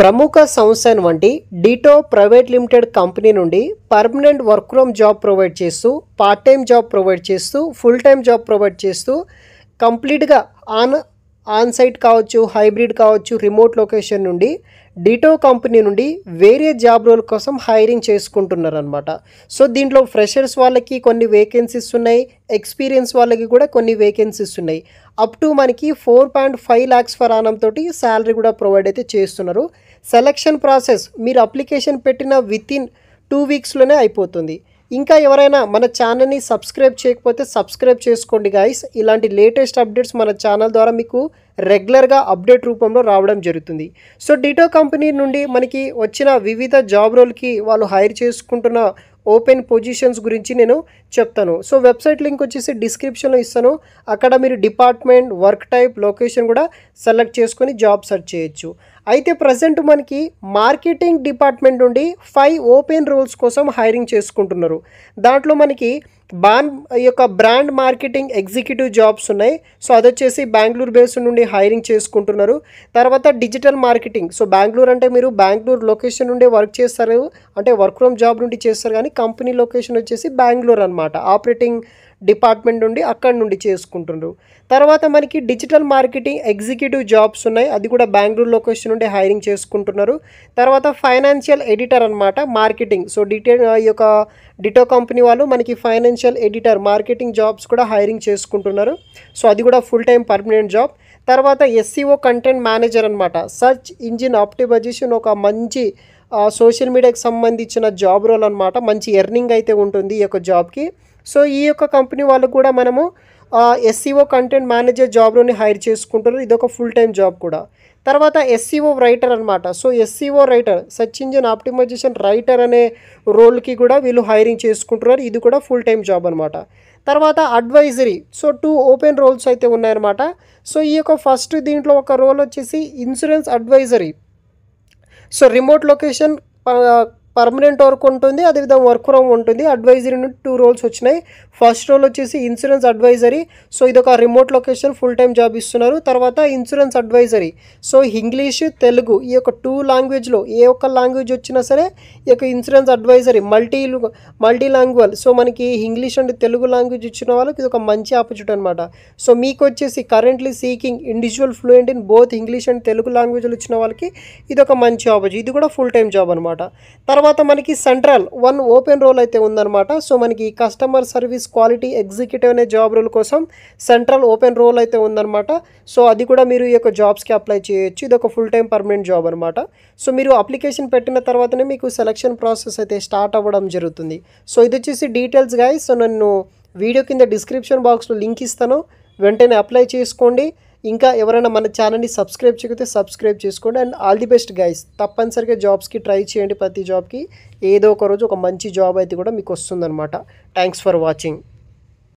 ప్రముఖ సంస్థ వంటి డిటో ప్రైవేట్ లిమిటెడ్ కంపెనీ నుండి permanent work from job provide చేస్తూ పార్ట్ టైం జాబ్ ప్రొవైడ్ చేస్తూ ఫుల్ టైం జాబ్ ప్రొవైడ్ చేస్తూ కంప్లీట్గా ఆన్ ఆన్ సైట్ కావచ్చు హైబ్రిడ్ కావచ్చు రిమోట్ లొకేషన్ నుండి డిటో కంపెనీ నుండి వేరే జాబ్ రోల్ కోసం హైరింగ్ చేసుకుంటున్నారనమాట సో దీంట్లో ఫ్రెషర్స్ వాళ్ళకి కొన్ని వేకెన్సీస్ ఉన్నాయి ఎక్స్పీరియన్స్ వాళ్ళకి కూడా కొన్ని వేకెన్సీస్ ఉన్నాయి అప్ టు మనకి four point five lakhs per annum తోటి శాలరీ కూడా ప్రొవైడ్ అయితే చేస్తున్నారు సెలక్షన్ ప్రాసెస్ మీరు అప్లికేషన్ పెట్టిన విత్ ఇన్ టూ వీక్స్లోనే అయిపోతుంది ఇంకా ఎవరైనా మన ఛానల్ని సబ్స్క్రైబ్ చేయకపోతే సబ్స్క్రైబ్ చేసుకోండి గాయస్ ఇలాంటి లేటెస్ట్ అప్డేట్స్ మన ఛానల్ ద్వారా మీకు రెగ్యులర్గా అప్డేట్ రూపంలో రావడం జరుగుతుంది సో డిటో కంపెనీ నుండి మనకి వచ్చిన వివిధ జాబ్ రోల్కి వాళ్ళు హైర్ చేసుకుంటున్న ఓపెన్ పొజిషన్స్ గురించి నేను చెప్తాను సో వెబ్సైట్ లింక్ వచ్చేసి డిస్క్రిప్షన్లో ఇస్తాను అక్కడ మీరు డిపార్ట్మెంట్ వర్క్ టైప్ లొకేషన్ కూడా సెలెక్ట్ చేసుకొని జాబ్ సెర్చ్ చేయొచ్చు అయితే ప్రజెంట్ మనకి మార్కెటింగ్ డిపార్ట్మెంట్ నుండి ఫైవ్ ఓపెన్ రోల్స్ కోసం హైరింగ్ చేసుకుంటున్నారు దాంట్లో మనకి ఈ యొక్క బ్రాండ్ మార్కెటింగ్ ఎగ్జిక్యూటివ్ జాబ్స్ ఉన్నాయి సో అది వచ్చేసి బెంగళూరు బేస్ నుండి హైరింగ్ చేసుకుంటున్నారు తర్వాత డిజిటల్ మార్కెటింగ్ సో బెంగళూరు అంటే మీరు బెంగళూరు లొకేషన్ నుండి వర్క్ చేస్తారు అంటే వర్క్ ఫ్రమ్ జాబ్ నుండి చేస్తారు కానీ కంపెనీ లొకేషన్ వచ్చేసి బెంగళూరు అనమాట ఆపరేటింగ్ డిపార్ట్మెంట్ నుండి అక్కడ నుండి చేసుకుంటున్నారు తర్వాత మనకి డిజిటల్ మార్కెటింగ్ ఎగ్జిక్యూటివ్ జాబ్స్ ఉన్నాయి అది కూడా బెంగళూరు లొకేషన్ నుండి హైరింగ్ చేసుకుంటున్నారు తర్వాత ఫైనాన్షియల్ ఎడిటర్ అనమాట మార్కెటింగ్ సో డీటెయిల్ ఈ యొక్క డిటో కంపెనీ వాళ్ళు మనకి ఫైనాన్షియల్ ఎడిటర్ మార్కెటింగ్ జాబ్స్ కూడా హైరింగ్ చేసుకుంటున్నారు సో అది కూడా ఫుల్ టైం పర్మనెంట్ జాబ్ తర్వాత ఎస్సీఓ కంటెంట్ మేనేజర్ అనమాట సర్చ్ ఇంజిన్ ఆప్టిమైజేషన్ ఒక మంచి సోషల్ మీడియాకి సంబంధించిన జాబ్ రోల్ అనమాట మంచి ఎర్నింగ్ అయితే ఉంటుంది ఈ యొక్క జాబ్కి సో ఈ యొక్క కంపెనీ వాళ్ళు కూడా మనము ఎస్సీఓ కంటెంట్ మేనేజర్ జాబ్లోనే హైర్ చేసుకుంటారు ఇదొక ఫుల్ టైం జాబ్ కూడా తర్వాత ఎస్సీఓ రైటర్ అనమాట so SEO writer search engine optimisation writer అనే రోల్కి కూడా వీళ్ళు హైరింగ్ చేసుకుంటున్నారు ఇది కూడా ఫుల్ టైం జాబ్ అనమాట తర్వాత advisory so two open roles అయితే ఉన్నాయన్నమాట సో ఈ యొక్క ఫస్ట్ దీంట్లో ఒక రోల్ వచ్చేసి insurance advisory so remote location permanent work ఉంటుంది అదేవిధంగా వర్క్ ఫ్రమ్ ఉంటుంది అడ్వైజరీ నుండి టూ రోల్స్ వచ్చినాయి ఫస్ట్ రోల్ వచ్చేసి ఇన్సూరెన్స్ అడ్వైజరీ సో ఇది ఒక remote location full time job ఇస్తున్నారు తర్వాత insurance advisory so English Telugu ఈ యొక్క టూ లాంగ్వేజ్లో ఏ ఒక్క లాంగ్వేజ్ వచ్చినా సరే ఈ యొక్క insurance advisory multi multi language so మనకి ఇంగ్లీష్ అండ్ తెలుగు లాంగ్వేజ్ ఇచ్చిన వాళ్ళకి ఇది ఒక మంచి ఆపర్చునిటీ అనమాట సో మీకు వచ్చేసి currently seeking individual fluent in both English and Telugu లాంగ్వేజ్లు ఇచ్చిన వాళ్ళకి ఇది ఒక మంచి ఆపర్చునిటీ ఇది కూడా ఫుల్ టైం జాబ్ అనమాట తర్వాత తర్వాత మనకి సెంట్రల్ వన్ ఓపెన్ రోల్ అయితే ఉందన్నమాట సో మనకి కస్టమర్ సర్వీస్ క్వాలిటీ ఎగ్జిక్యూటివ్ అనే జాబ్ రోల్ కోసం సెంట్రల్ ఓపెన్ రోల్ అయితే ఉందన్నమాట సో అది కూడా మీరు ఈ యొక్క జాబ్స్కి అప్లై చేయొచ్చు ఇది ఒక ఫుల్ టైం పర్మనెంట్ జాబ్ అనమాట సో మీరు అప్లికేషన్ పెట్టిన తర్వాతనే మీకు సెలక్షన్ ప్రాసెస్ అయితే స్టార్ట్ అవ్వడం జరుగుతుంది సో ఇది వచ్చేసి డీటెయిల్స్ గాయ సో నన్ను వీడియో కింద డిస్క్రిప్షన్ బాక్స్లో లింక్ ఇస్తాను వెంటనే అప్లై చేసుకోండి ఇంకా ఎవరైనా మన ఛానల్ని సబ్స్క్రైబ్ చేయకపోతే సబ్స్క్రైబ్ చేసుకోండి and all the best guys తప్పనిసరిగా జాబ్స్కి ట్రై చేయండి ప్రతి జాబ్కి ఏదో ఒక రోజు ఒక మంచి జాబ్ అయితే కూడా మీకు వస్తుందన్నమాట థ్యాంక్స్ ఫర్ వాచింగ్